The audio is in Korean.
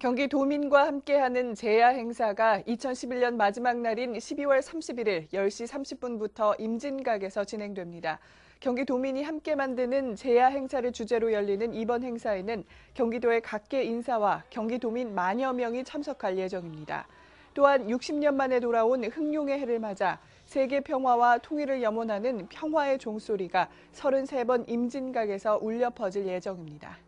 경기도민과 함께하는 제야 행사가 2011년 마지막 날인 12월 31일 10시 30분부터 임진각에서 진행됩니다. 경기도민이 함께 만드는 제야 행사를 주제로 열리는 이번 행사에는 경기도의 각계 인사와 경기도민 만여 명이 참석할 예정입니다. 또한 60년 만에 돌아온 흥룡의 해를 맞아 세계 평화와 통일을 염원하는 평화의 종소리가 33번 임진각에서 울려 퍼질 예정입니다.